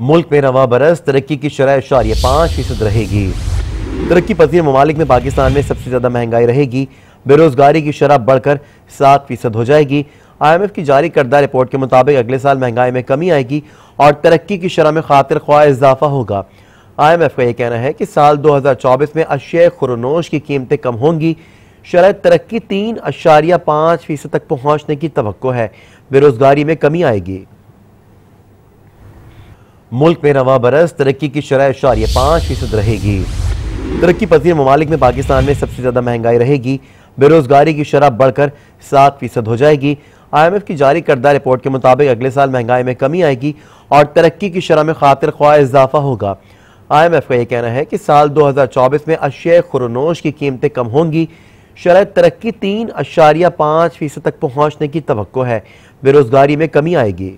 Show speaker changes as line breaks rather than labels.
मुल्क में रवा बरस तरक्की की शरह इशारे पाँच फीसद रहेगी तरक्की पसीर ममालिक में पाकिस्तान में सबसे ज़्यादा महंगाई रहेगी बेरोज़गारी की शरह बढ़कर सात फीसद हो जाएगी आईएमएफ की जारी करदा रिपोर्ट के मुताबिक अगले साल महंगाई में कमी आएगी और तरक्की की शरह में खातिर ख्वाह इजाफा होगा आईएमएफ का यह कहना है कि साल 2024 में अशय खुरनोश की कीमतें कम होंगी शराह तरक्की तीन अशारिया पाँच फीसद तक पहुँचने की तो है बेरोज़गारी में कमी आएगी मुल्क में रवा बरस तरक्की की शरह इशारिया पाँच फीसद रहेगी तरक्की पसीर ममालिक में पाकिस्तान में सबसे ज़्यादा महंगाई रहेगी बेरोज़गारी की शरह बढ़कर सात फीसद हो जाएगी आई एम एफ की जारी करदा रिपोर्ट के मुताबिक अगले साल महंगाई में कमी आएगी और तरक्की की शरह में खातिर ख्वाह इजाफा होगा आई एम एफ का यह कहना है कि साल दो हज़ार चौबीस में अशिया खुरनोश की कीमतें कम होंगी शरह तरक्की तीन अशारिया पाँच फीसद तक पहुँचने की तो है बेरोज़गारी में कमी आएगी